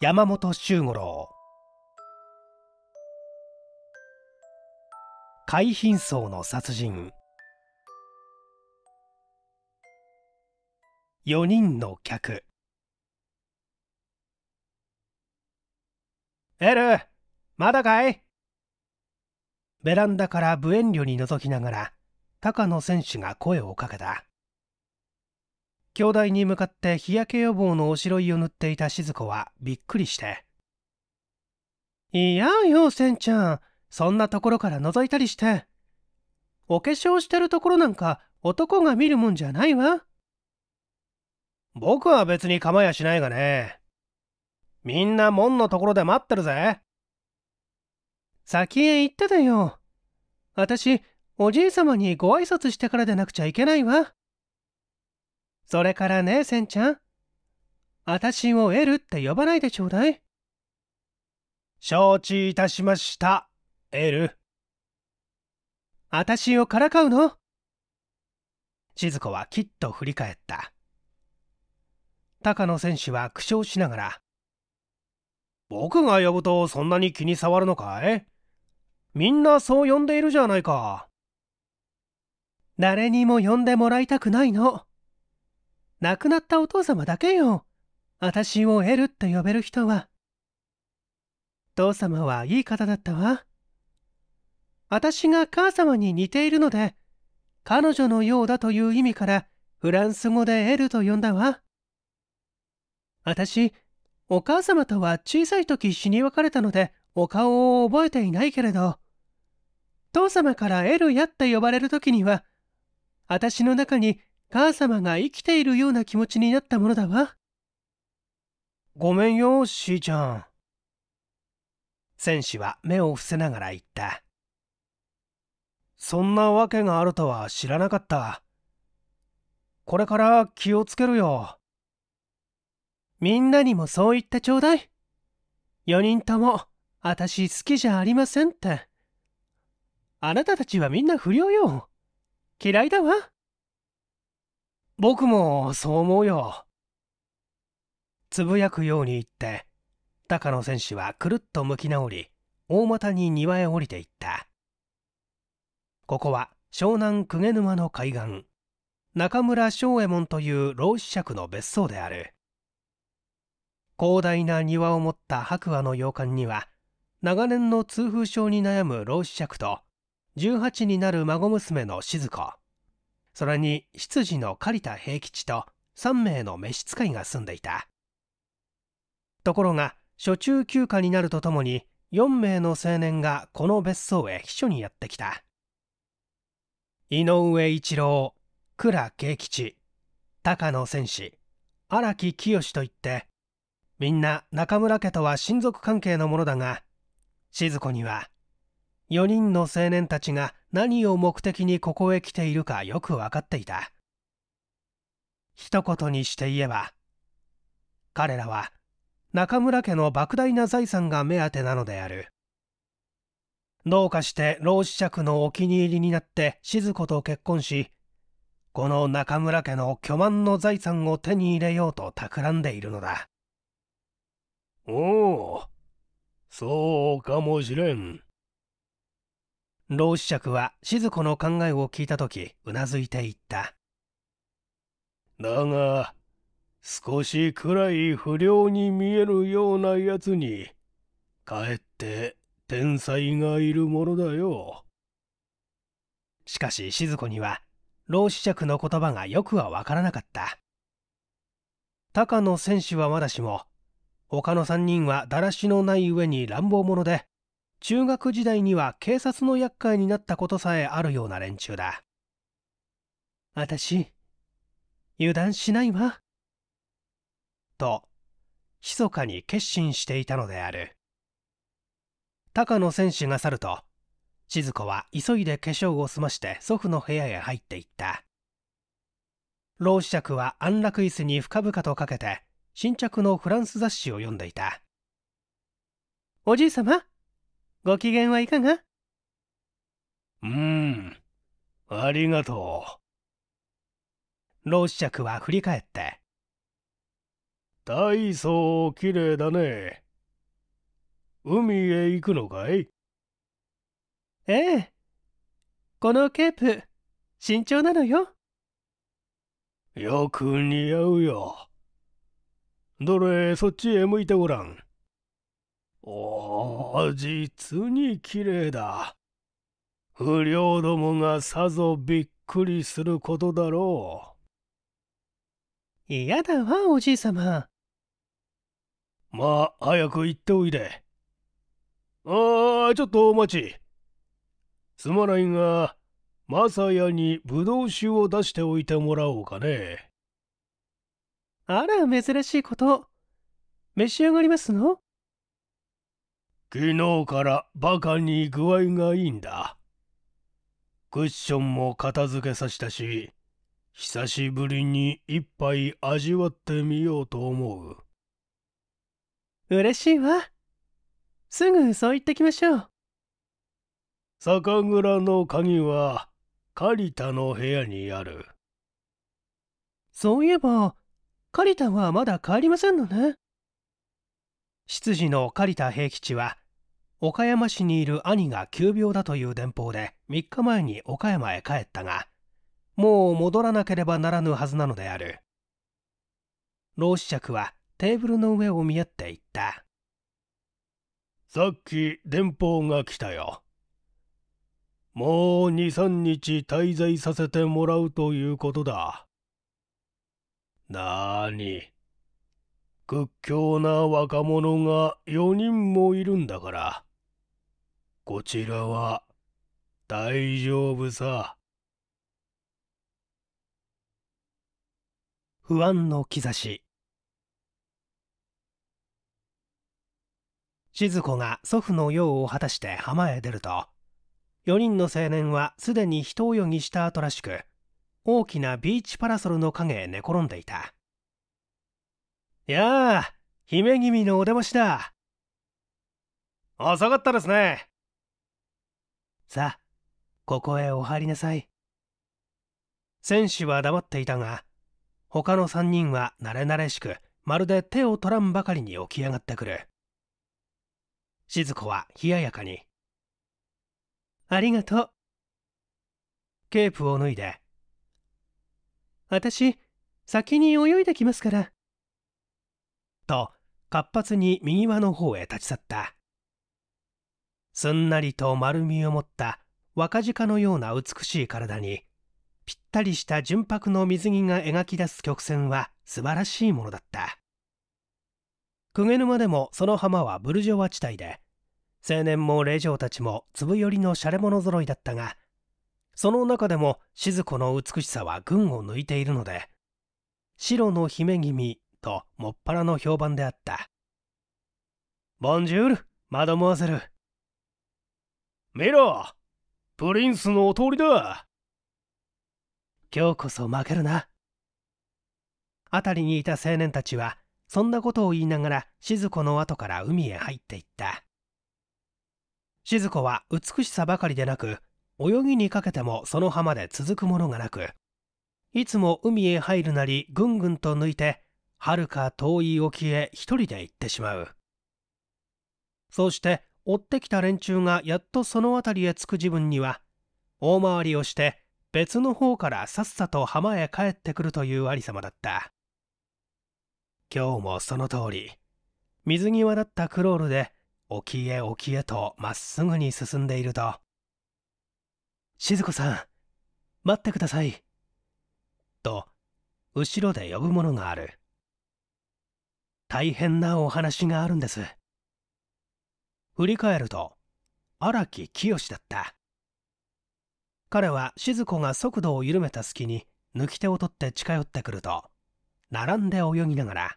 山本周五郎海浜荘の殺人4人の客エルまだかいベランダから無遠慮に覗きながら高野選手が声をかけた兄弟に向かって日焼け予防のおしろいを塗っていた静子はびっくりして「いやよせんちゃんそんなところから覗いたりしてお化粧してるところなんか男が見るもんじゃないわ」僕は別に構やしないがねみんな門のところで待ってるぜ先へ行ってだよ私おじい様にご挨拶してからでなくちゃいけないわそれからね、センちゃん。あたしをエルって呼ばないでちょうだい。承知いたしました、エル。あたしをからかうの鶴子はきっと振り返った。高野選手は苦笑しながら、僕が呼ぶとそんなに気に障るのかいみんなそう呼んでいるじゃないか。誰にも呼んでもらいたくないの。亡くなったお父様だけよ。私をエルって呼べる人は。父様はいい方だったわ。私が母様に似ているので、彼女のようだという意味からフランス語でエルと呼んだわ。私、お母様とは小さい時死に別れたのでお顔を覚えていないけれど、父様からエルやって呼ばれる時には、私の中に母様が生きているような気持ちになったものだわ。ごめんよ、しーちゃん。戦士は目を伏せながら言った。そんなわけがあるとは知らなかった。これから気をつけるよ。みんなにもそう言ってちょうだい。4人とも、私好きじゃありませんって。あなたたちはみんな不良よ。嫌いだわ。僕もそう思うよ。つぶやくように言って、高野選手はくるっと向き直り、大股に庭へ降りていった。ここは湘南公家沼の海岸、中村正右衛門という老子爵の別荘である。広大な庭を持った白亜の洋館には、長年の痛風症に悩む老子爵と、18になる孫娘の静子。それに執事の狩田平吉と3名の召使いが住んでいたところが初中休暇になるとともに4名の青年がこの別荘へ秘書にやってきた井上一郎倉慶吉高野戦士荒木清といってみんな中村家とは親族関係のものだが静子には4人の青年たちが何を目的にここへ来ているかよく分かっていた一言にして言えば彼らは中村家の莫大な財産が目当てなのであるどうかして老子爵のお気に入りになって静子と結婚しこの中村家の巨万の財産を手に入れようと企んでいるのだおおそうかもしれん老子爵は静子の考えを聞いた時うなずいていっただが少しくらい不良に見えるようなやつにかえって天才がいるものだよしかし静子には老子爵の言葉がよくは分からなかった高野選手はまだしも他の3人はだらしのない上に乱暴者で中学時代には警察の厄介になったことさえあるような連中だ。私、油断しないわ。と、密かに決心していたのである。高野戦士が去ると、静子は急いで化粧を済まして祖父の部屋へ入っていった。老子爵は安楽椅子に深々とかけて、新着のフランス雑誌を読んでいた。おじい様、ま、ご機嫌はいかがうん、ありがとう。老子爵は振り返って。大層綺麗だね。海へ行くのかいええ。このケープ、慎重なのよ。よく似合うよ。どれ、そっちへ向いてごらん。おお、実に綺麗だ。不良どもがさぞびっくりすることだろう。嫌だわ、おじいさま。まあ、早く行っておいで。ああ、ちょっとお待ち。すまないが、マサヤにぶどう酒を出しておいてもらおうかね。あら、珍しいこと。召し上がりますの昨日からバカに具合がいいんだ。クッションも片付けさせたし、久しぶりに一杯味わってみようと思う。嬉しいわ。すぐそう言ってきましょう。酒蔵の鍵は、狩田の部屋にある。そういえば、狩田はまだ帰りませんのね。執事の狩田平吉は、岡山市にいる兄が急病だという電報で3日前に岡山へ帰ったがもう戻らなければならぬはずなのである老子爵はテーブルの上を見合って言ったさっき電報が来たよもう23日滞在させてもらうということだなーに屈強な若者が4人もいるんだからこちらは大丈夫さ。不安の兆し静子が祖父の用を果たして浜へ出ると4人の青年はすでに人泳ぎした後らしく大きなビーチパラソルの影へ寝転んでいたやあ姫君のお出ましだ遅かったですねさあここへお入りなさい戦士は黙っていたが他の3人は慣れ慣れしくまるで手を取らんばかりに起き上がってくる静子は冷ややかに「ありがとう」ケープを脱いで「私先に泳いできますから」と活発に右輪の方へ立ち去ったすんなりと丸みを持った若鹿のような美しい体にぴったりした純白の水着が描き出す曲線は素晴らしいものだった家沼でもその浜はブルジョワ地帯で青年も霊嬢たちも粒寄りのしゃれ者揃いだったがその中でも静子の美しさは群を抜いているので白の姫君ともっぱらの評判であったボンジュールマドモーゼルメろプリンスのお通りだ今日こそ負けるな辺りにいた青年たちはそんなことを言いながら静子の後から海へ入っていった静子は美しさばかりでなく泳ぎにかけてもその浜で続くものがなくいつも海へ入るなりぐんぐんと抜いてはるか遠い沖へ一人で行ってしまうそうして追ってきた連中がやっとその辺りへ着く時分には大回りをして別の方からさっさと浜へ帰ってくるというありさまだった今日もその通り水際だったクロールで沖へ沖へとまっすぐに進んでいると静子さん待ってくださいと後ろで呼ぶものがある大変なお話があるんです振り返ると荒木清だった彼は静子が速度を緩めた隙に抜き手を取って近寄ってくると並んで泳ぎながら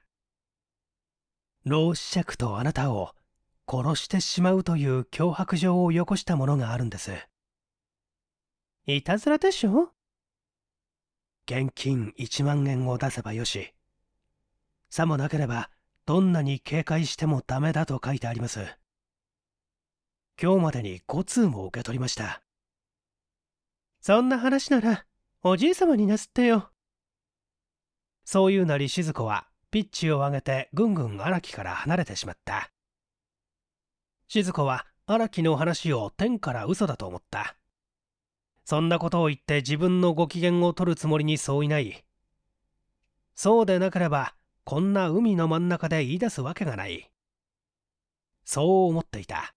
「老子爵とあなたを殺してしまうという脅迫状をよこしたものがあるんです」いたずらでしょ現金1万円を出せばよしさもなければどんなに警戒してもダメだと書いてあります今日までに5通も受け取りましたそんな話ならおじい様になすってよそう言うなり静子はピッチを上げてぐんぐん荒木から離れてしまった静子は荒木の話を天から嘘だと思ったそんなことを言って自分のご機嫌を取るつもりに相違ないそうでなければこんな海の真ん中で言い出すわけがないそう思っていた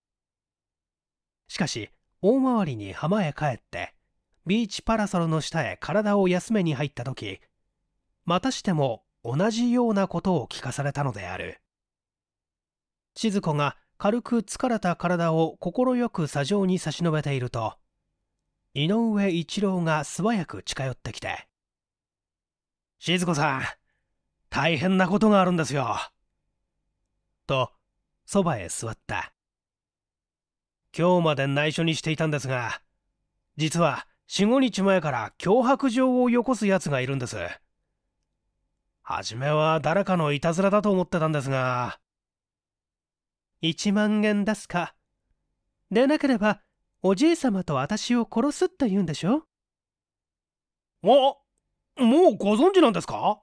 しかし大回りに浜へ帰ってビーチパラソルの下へ体を休めに入った時またしても同じようなことを聞かされたのである静子が軽く疲れた体を快く砂上に差し伸べていると井上一郎が素早く近寄ってきて「静子さん大変なことがあるんですよ」とそばへ座った今日まで内緒にしていたんですが実は45日前から脅迫状をよこすやつがいるんです初めは誰かのいたずらだと思ってたんですが1万円出すかでなければおじいさまと私を殺すって言うんでしょあもうご存知なんですか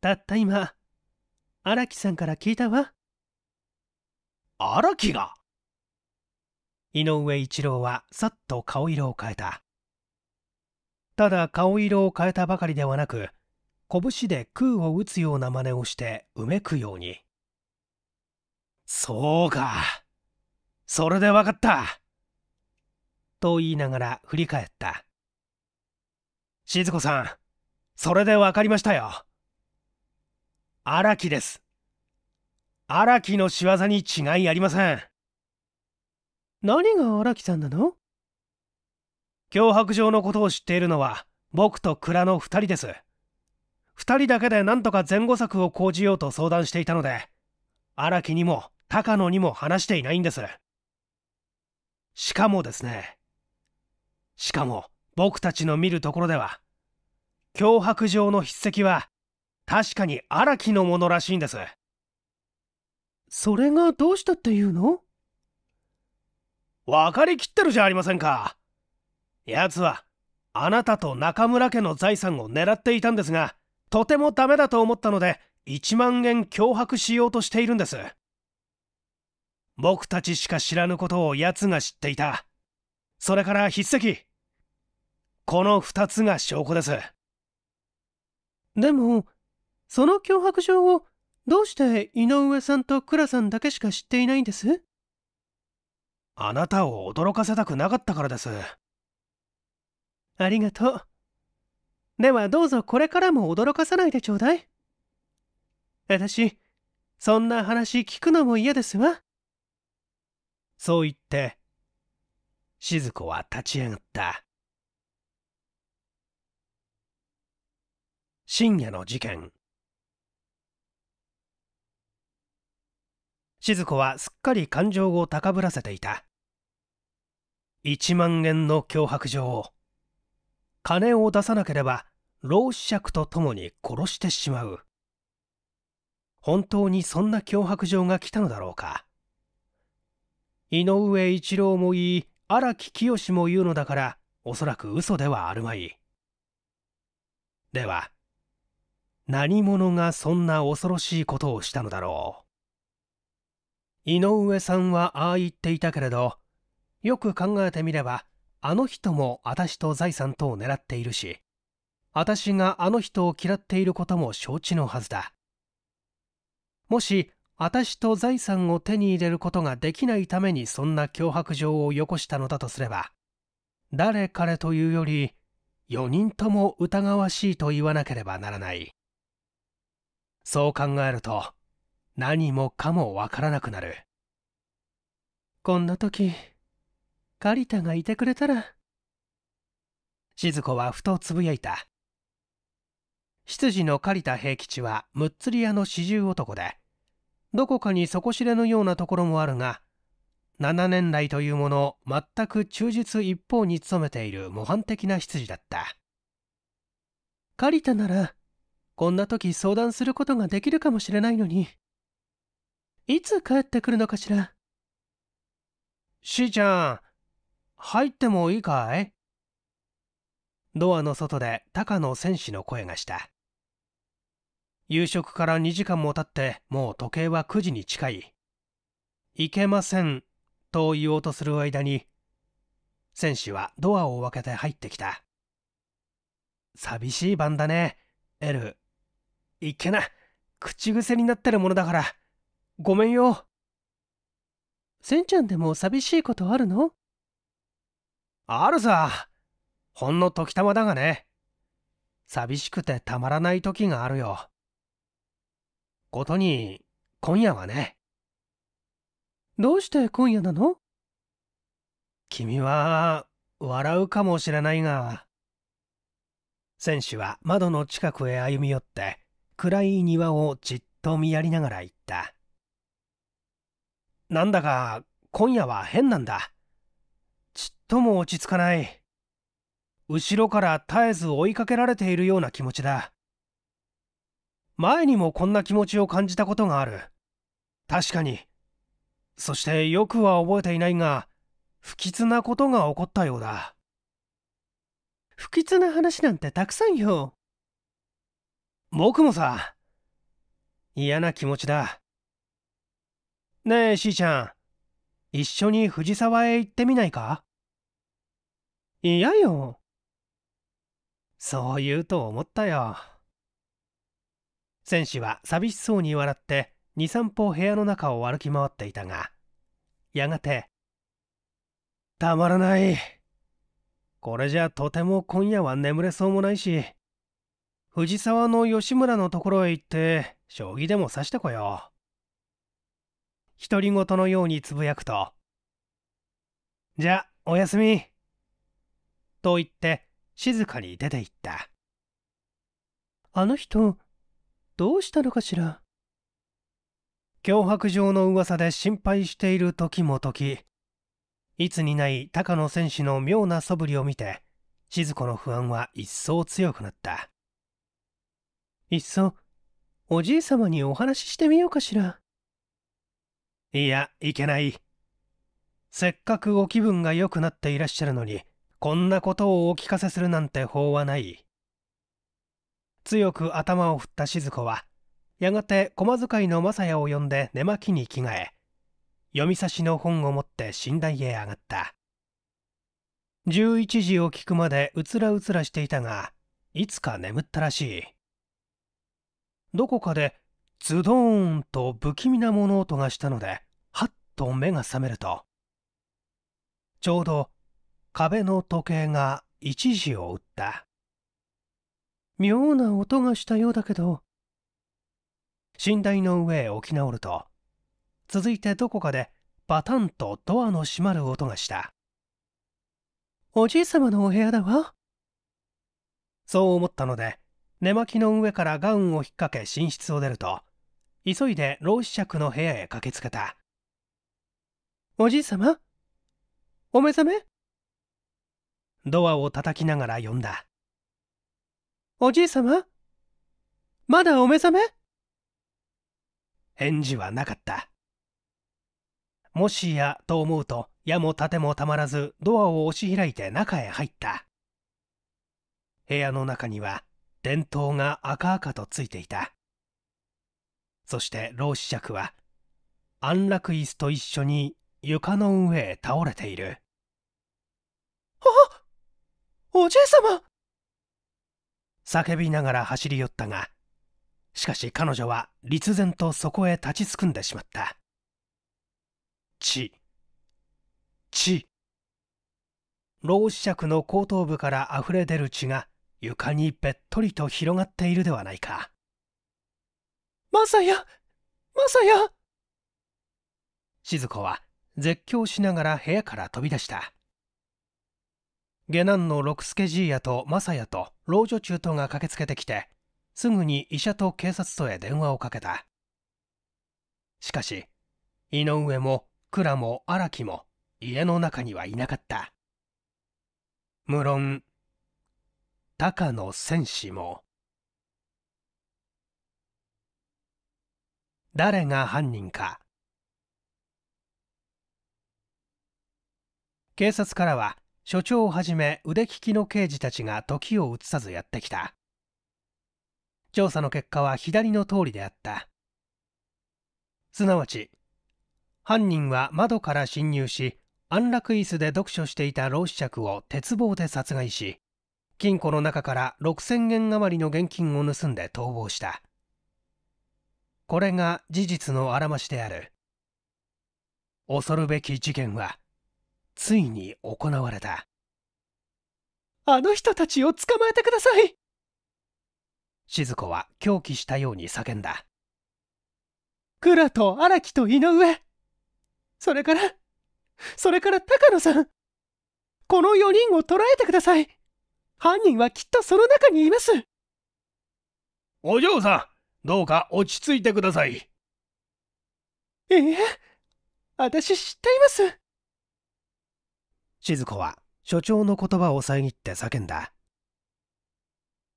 たった今荒木さんから聞いたわ荒木が井上一郎はさっと顔色を変えたただ顔色を変えたばかりではなく拳で空を打つような真似をしてうめくようにそうかそれでわかったと言いながら振り返った静子さんそれでわかりましたよ荒木です荒木の仕業に違いありません何が荒木さんなの脅迫状のことを知っているのは僕と蔵の2人です2人だけで何とか前後策を講じようと相談していたので荒木にも高野にも話していないんですしかもですねしかも僕たちの見るところでは脅迫状の筆跡は確かに荒木のものらしいんですそれがどうしたっていうの分かりきってるじゃありませんか奴はあなたと中村家の財産を狙っていたんですがとてもダメだと思ったので1万円脅迫しようとしているんです僕たちしか知らぬことを奴が知っていたそれから筆跡この2つが証拠ですでもその脅迫状をどうして井上さんと倉さんだけしか知っていないんですあなたを驚かせたくなかったからですありがとうではどうぞこれからも驚かさないでちょうだい私そんな話聞くのも嫌ですわそう言って静子は立ち上がった深夜の事件静子はすっかり感情を高ぶらせていた1万円の脅迫状を金を出さなければ老子爵と共に殺してしまう本当にそんな脅迫状が来たのだろうか井上一郎も言い荒木清も言うのだからおそらく嘘ではあるまいでは何者がそんな恐ろしいことをしたのだろう井上さんはああ言っていたけれどよく考えてみればあの人も私と財産とを狙っているし私があの人を嫌っていることも承知のはずだもし私と財産を手に入れることができないためにそんな脅迫状をよこしたのだとすれば誰彼というより4人とも疑わしいと言わなければならないそう考えると何もかもわからなくなるこんな時カリタがいてくれたら静子はふとつぶやいた執事の狩田平吉はむっつり屋の四十男でどこかに底知れのようなところもあるが7年来というものを全く忠実一方に務めている模範的な執事だった狩田ならこんな時相談することができるかもしれないのにいつ帰ってくるのかしらしーちゃん、入ってもいいかいドアの外で高野戦士の声がした。夕食から2時間も経ってもう時計は9時に近い。いけません、と言おうとする間に、戦士はドアを開けて入ってきた。寂しい晩だね、エル。いけな、口癖になってるものだから。ごめんよ。せんちゃんでも寂しいことあるのあるさ。ほんの時たまだがね。寂しくてたまらない時があるよ。ことに、今夜はね。どうして今夜なの君は、笑うかもしれないが。選手は窓の近くへ歩み寄って、暗い庭をじっと見やりながら言った。なんだか今夜は変なんだ。ちっとも落ち着かない。後ろから絶えず追いかけられているような気持ちだ。前にもこんな気持ちを感じたことがある。確かに。そしてよくは覚えていないが、不吉なことが起こったようだ。不吉な話なんてたくさんよ。僕もさ、嫌な気持ちだ。ねえしーちゃん一緒に藤沢へ行ってみないかいやよそう言うと思ったよ戦士は寂しそうに笑って23歩部屋の中を歩き回っていたがやがて「たまらないこれじゃとても今夜は眠れそうもないし藤沢の吉村のところへ行って将棋でも指してこよう」独り言のようにつぶやくと、じゃ、おやすみ。と言って、静かに出て行った。あの人、どうしたのかしら。脅迫状の噂で心配している時も時、いつにない高野戦士の妙な素振りを見て、静子の不安は一層強くなった。いっそ、おじい様にお話ししてみようかしら。いや、いけない。せっかくお気分が良くなっていらっしゃるのに、こんなことをお聞かせするなんて法はない。強く頭を振った静子は、やがて駒使いの雅也を呼んで寝巻きに着替え、読み差しの本を持って寝台へ上がった。11時を聞くまでうつらうつらしていたが、いつか眠ったらしい。どこかでズドーンと不気味な物音がしたのではっと目が覚めるとちょうど壁の時計が1時を打った妙な音がしたようだけど寝台の上へ起き直ると続いてどこかでバタンとドアの閉まる音がしたおじい様のお部屋だわそう思ったので寝巻きの上からガウンを引っ掛け寝室を出ると急いで老子爵の部屋へ駆けつけたおじい様お目覚めドアを叩きながら呼んだおじい様まだお目覚め返事はなかったもしやと思うと矢も盾もたまらずドアを押し開いて中へ入った部屋の中には電灯が赤々とついていたそして老子爵は安楽椅子と一緒に床の上へ倒れているあおじい様叫びながら走り寄ったがしかし彼女は立然とそこへ立ちすくんでしまった血血老子爵の後頭部からあふれ出る血が床にべっとりと広がっているではないかまさやまさや静子は絶叫しながら部屋から飛び出した下男の六助じいやと雅也と老女中等が駆けつけてきてすぐに医者と警察とへ電話をかけたしかし井上も倉も荒木も家の中にはいなかった無論高野戦士も誰が犯人か警察からは所長をはじめ腕利きの刑事たちが時を移さずやってきた調査の結果は左の通りであったすなわち犯人は窓から侵入し安楽椅子で読書していた老子爵を鉄棒で殺害し金庫の中から6000円余りの現金を盗んで逃亡したこれが事実のあらましである恐るべき事件はついに行われたあの人たちを捕まえてください静子は狂気したように叫んだ倉と荒木と井上それからそれから高野さんこの4人を捕らえてください犯人はきっとその中にいますお嬢さんどうか落ち着いてください。ええ、私知っています。静子は所長の言葉を遮って叫んだ。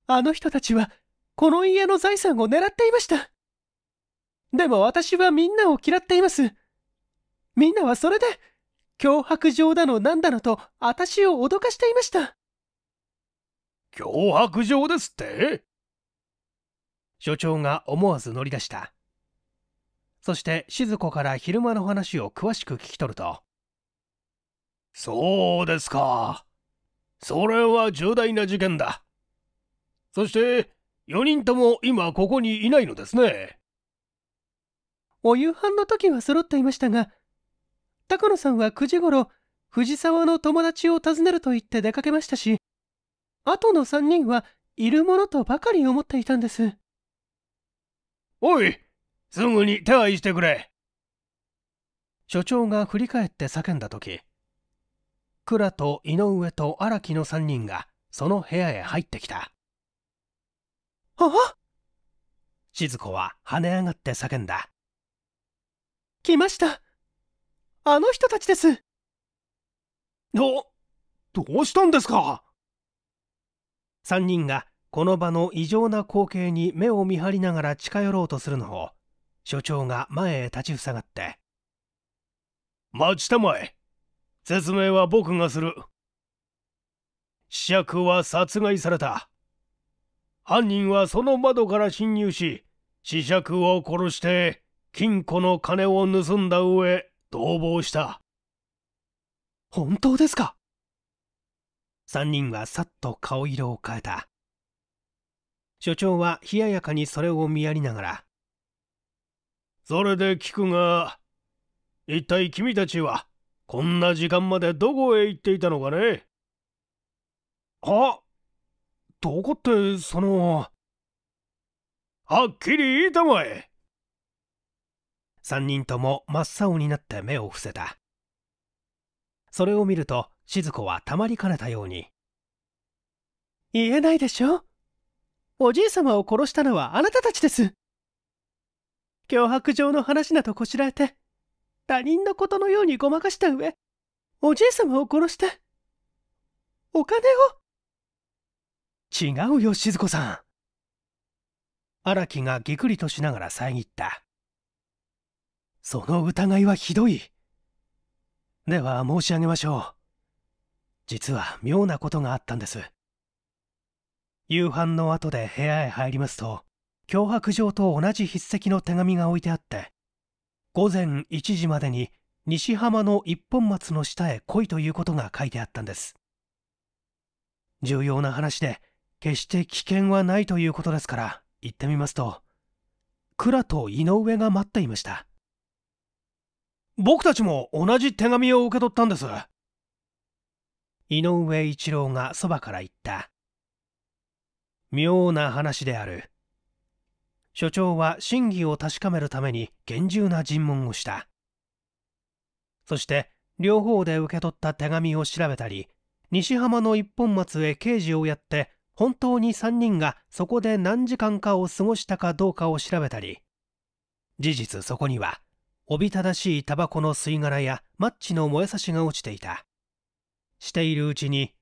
あの人たちはこの家の財産を狙っていました。でも私はみんなを嫌っています。みんなはそれで脅迫状だのなんだのと私を脅かしていました。脅迫状ですって所長が思わず乗り出したそして静子から昼間の話を詳しく聞き取るとそうですかそれは重大な事件だそして4人とも今ここにいないのですねお夕飯の時は揃っていましたが高野さんは9時頃藤沢の友達を訪ねると言って出かけましたし後の3人はいるものとばかり思っていたんですおいすぐに手配してくれ所長が振り返って叫んだ時倉と井上と荒木の3人がその部屋へ入ってきたあ静子は跳ね上がって叫んだ来ましたあの人たちですどどうしたんですか3人がこの場の異常な光景に目を見張りながら近寄ろうとするのを所長が前へ立ちふさがって「待ちたまえ説明は僕がする」「試着は殺害された」犯人はその窓から侵入し死釈を殺して金庫の金を盗んだ上逃亡した本当ですか3人はさっと顔色を変えた所長は冷ややかにそれを見やりながらそれで聞くが一体君たちはこんな時間までどこへ行っていたのかねあどこってそのはっきり言いたまえ3人とも真っ青になって目を伏せたそれを見ると静子はたまりかねたように言えないでしょおじい様を殺したのはあなたたちです脅迫状の話などこしらえて他人のことのようにごまかした上おじい様を殺してお金を違うよ静子さん荒木がぎくりとしながら遮ったその疑いはひどいでは申し上げましょう実は妙なことがあったんです夕飯の後で部屋へ入りますと脅迫状と同じ筆跡の手紙が置いてあって午前1時までに西浜の一本松の下へ来いということが書いてあったんです重要な話で決して危険はないということですから行ってみますと倉と井上が待っていました僕たちも同じ手紙を受け取ったんです井上一郎がそばから言った妙な話である所長は真偽を確かめるために厳重な尋問をしたそして両方で受け取った手紙を調べたり西浜の一本松へ刑事をやって本当に3人がそこで何時間かを過ごしたかどうかを調べたり事実そこにはおびただしいタバコの吸い殻やマッチの燃えさしが落ちていたしているうちに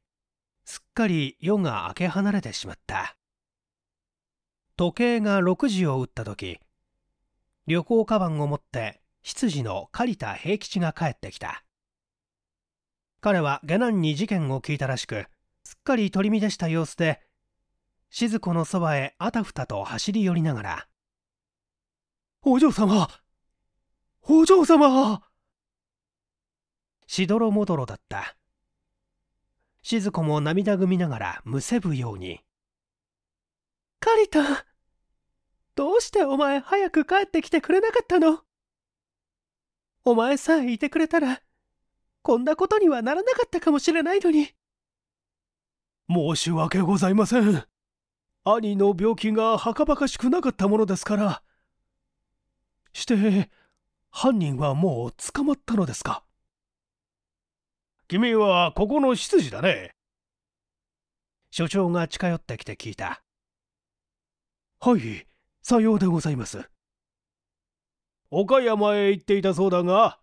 すっかり夜が明け離れてしまった時計が6時を打った時旅行カバンを持って執事の狩田平吉が帰ってきた彼は下男に事件を聞いたらしくすっかり取り乱した様子で静子のそばへあたふたと走り寄りながら「お嬢様お嬢様!」しどろもどろだった静子も涙ぐみながらむせぶようにカリタどうしてお前早く帰ってきてくれなかったのお前さえいてくれたらこんなことにはならなかったかもしれないのに申し訳ございません兄の病気がはかばかしくなかったものですからして犯人はもう捕まったのですか君はここの執事だね所長が近寄ってきて聞いたはいさようでございます岡山へ行っていたそうだが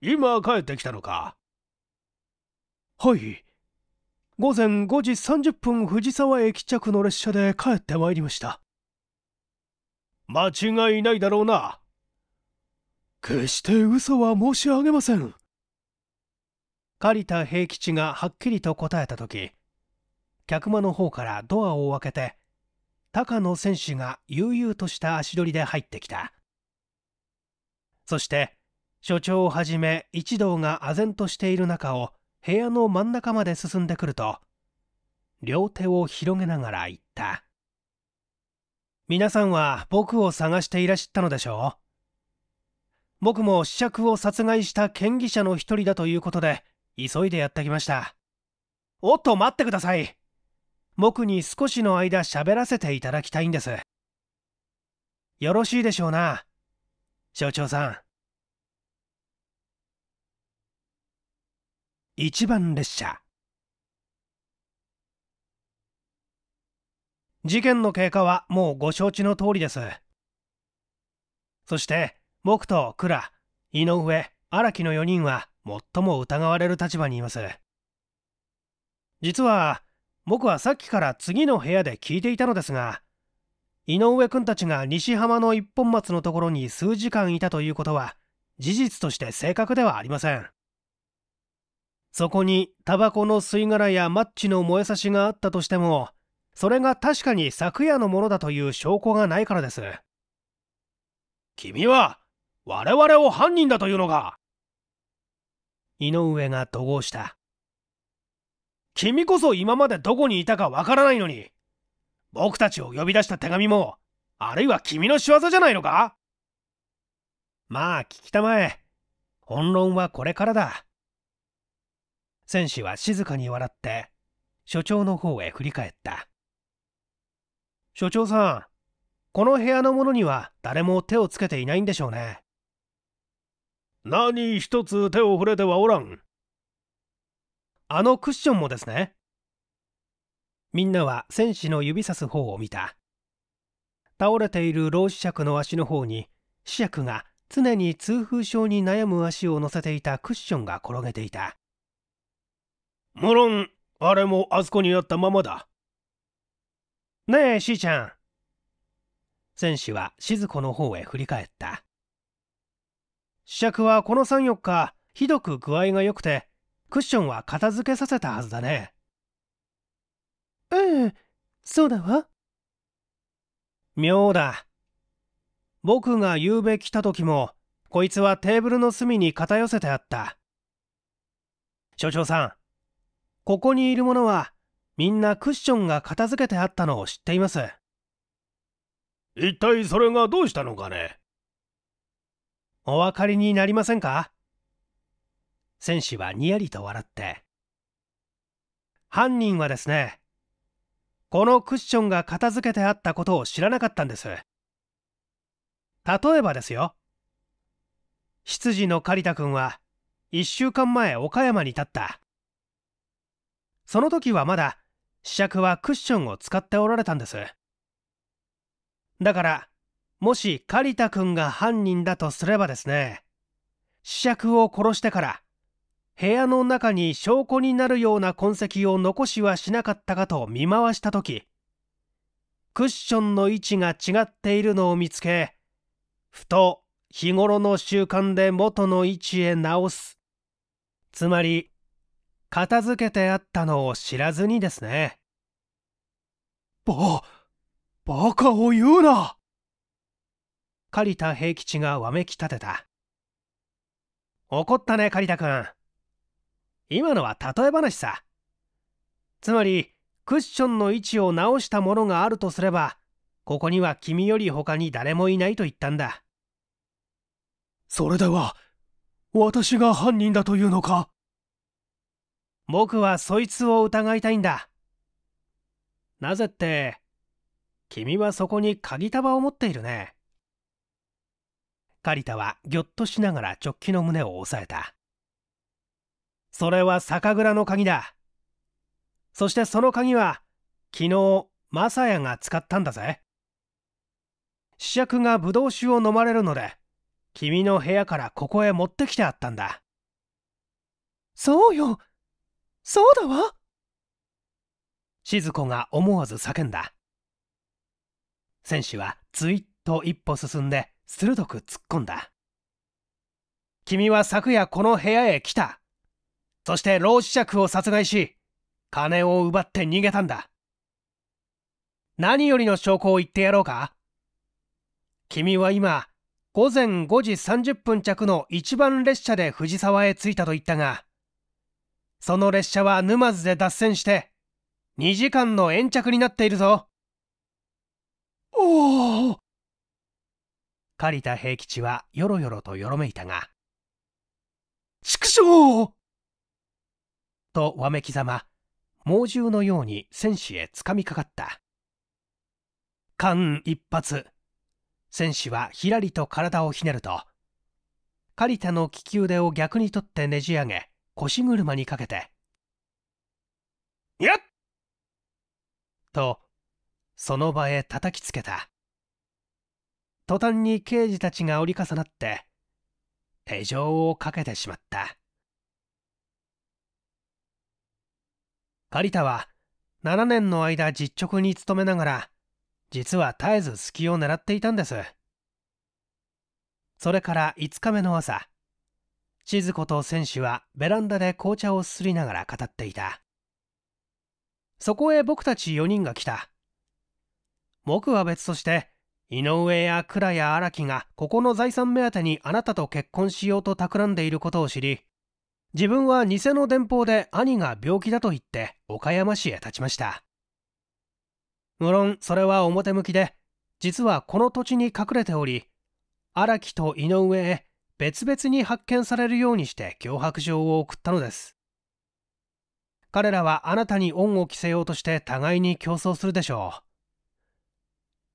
今帰ってきたのかはい午前5時30分藤沢駅着の列車で帰ってまいりました間違いないだろうな決して嘘は申し上げません狩田平吉がはっきりと答えた時客間の方からドアを開けて高野選手が悠々とした足取りで入ってきたそして所長をはじめ一同が唖然としている中を部屋の真ん中まで進んでくると両手を広げながら言った皆さんは僕を探していらっしゃったのでしょう僕も試着を殺害した嫌疑者の一人だということで急いでやってきましたおっと待ってください僕に少しの間喋らせていただきたいんです。よろしいでしょうな、所長さん。一番列車事件の経過はもうご承知の通りですそして僕と倉井上荒木の4人は最も疑われる立場にいます実は僕はさっきから次の部屋で聞いていたのですが井上君たちが西浜の一本松のところに数時間いたということは事実として正確ではありませんそこにタバコの吸い殻やマッチの燃えさしがあったとしてもそれが確かに昨夜のものだという証拠がないからです君は我々を犯人だというのか井上が怒号した君こそ今までどこにいたかわからないのに、僕たちを呼び出した手紙も、あるいは君の仕業じゃないのかまあ聞きたまえ。本論はこれからだ。戦士は静かに笑って、所長の方へ振り返った。所長さん、この部屋の者には誰も手をつけていないんでしょうね。何一つ手を触れてはおらん。あのクッションもですねみんなは戦士の指さす方を見た倒れている老子爵の足の方に子爵が常に痛風症に悩む足を乗せていたクッションが転げていた無論あれもあそこにあったままだねえしーちゃん戦士は静子の方へ振り返った子爵はこの34日ひどく具合が良くてクッションは片付けさせたはずだねええそうだわ妙だ僕が夕べ来た時もこいつはテーブルの隅に偏寄せてあった所長さんここにいる者はみんなクッションが片付けてあったのを知っています一体それがどうしたのかねお分かりになりませんか戦士はにやりと笑って犯人はですねこのクッションが片付けてあったことを知らなかったんです例えばですよ執事の狩田君は1週間前岡山に立ったその時はまだ試着はクッションを使っておられたんですだからもし狩田君が犯人だとすればですね試着を殺してから部屋の中に証拠になるような痕跡を残しはしなかったかと見回した時クッションの位置が違っているのを見つけふと日頃の習慣で元の位置へ直すつまり片付けてあったのを知らずにですねばバカを言うな狩田平吉がわめき立てた怒ったね狩田君今のは例え話さつまりクッションの位置を直したものがあるとすればここには君より他に誰もいないと言ったんだそれでは私が犯人だというのか僕はそいつを疑いたいんだなぜって君はそこに鍵束を持っているね。カリタはぎょっとしながら直帰の胸を押さえた。それは酒蔵の鍵だ。そしてその鍵は、昨日、マサヤが使ったんだぜ。試着がブドウ酒を飲まれるので、君の部屋からここへ持ってきてあったんだ。そうよそうだわ静子が思わず叫んだ。選手はついっと一歩進んで鋭く突っ込んだ。君は昨夜この部屋へ来た。そして老子爵を殺害し、金を奪って逃げたんだ。何よりの証拠を言ってやろうか君は今、午前5時30分着の一番列車で藤沢へ着いたと言ったが、その列車は沼津で脱線して、2時間の延着になっているぞ。おお借りた平吉はよろよろとよろめいたが、畜生とわめきざま猛獣のように戦士へつかみかかった間一髪戦士はひらりと体をひねると狩田の利き腕を逆に取ってねじ上げ腰車にかけて「やっ!」とその場へ叩きつけた途端に刑事たちが折り重なって手錠をかけてしまった狩田は7年の間実直に勤めながら実は絶えず隙を狙っていたんですそれから5日目の朝静子と選手はベランダで紅茶をすすりながら語っていたそこへ僕たち4人が来た僕は別として井上や倉や荒木がここの財産目当てにあなたと結婚しようと企んでいることを知り自分は偽の電報で兄が病気だと言って岡山市へ立ちました無論それは表向きで実はこの土地に隠れており荒木と井上へ別々に発見されるようにして脅迫状を送ったのです彼らはあなたに恩を着せようとして互いに競争するでしょう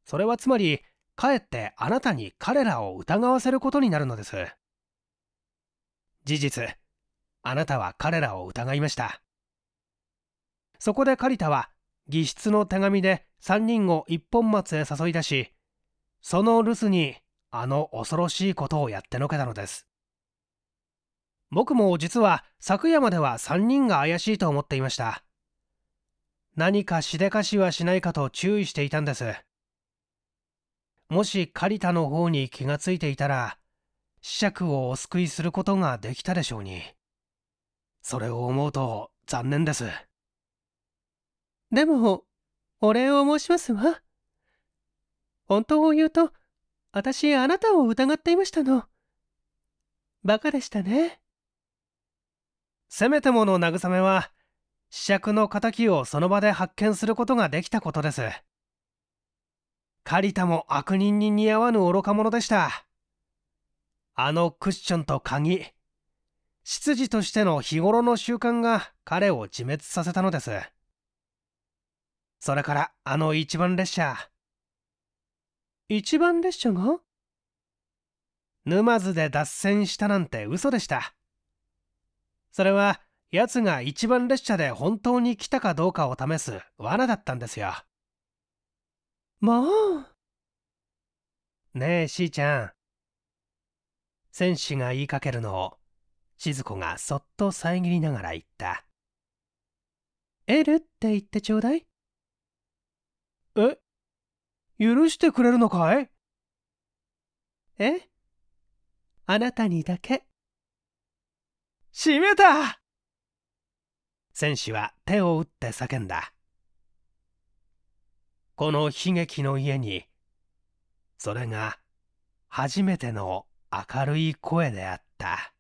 それはつまりかえってあなたに彼らを疑わせることになるのです事実あなたは彼らを疑いましたそこで刈田は義質の手紙で3人を一本松へ誘い出しその留守にあの恐ろしいことをやってのけたのです僕も実は昨夜までは3人が怪しいと思っていました何かしでかしはしないかと注意していたんですもし狩田の方に気がついていたら子爵をお救いすることができたでしょうにそれを思うと残念ですでもお礼を申しますわ本当を言うと私あなたを疑っていましたのバカでしたねせめてもの慰めは試着の敵をその場で発見することができたことです狩田も悪人に似合わぬ愚か者でしたあのクッションと鍵執事としての日頃の習慣が彼を自滅させたのですそれからあの一番列車一番列車が沼津で脱線したなんて嘘でしたそれは奴が一番列車で本当に来たかどうかを試す罠だったんですよまあねえしーちゃん戦士が言いかけるのを静子がそっと遮りながら言った。ル」って言ってちょうだい。え許してくれるのかいえあなたにだけ。閉めた戦士は手を打って叫んだ。この悲劇の家に、それが初めての明るい声であった。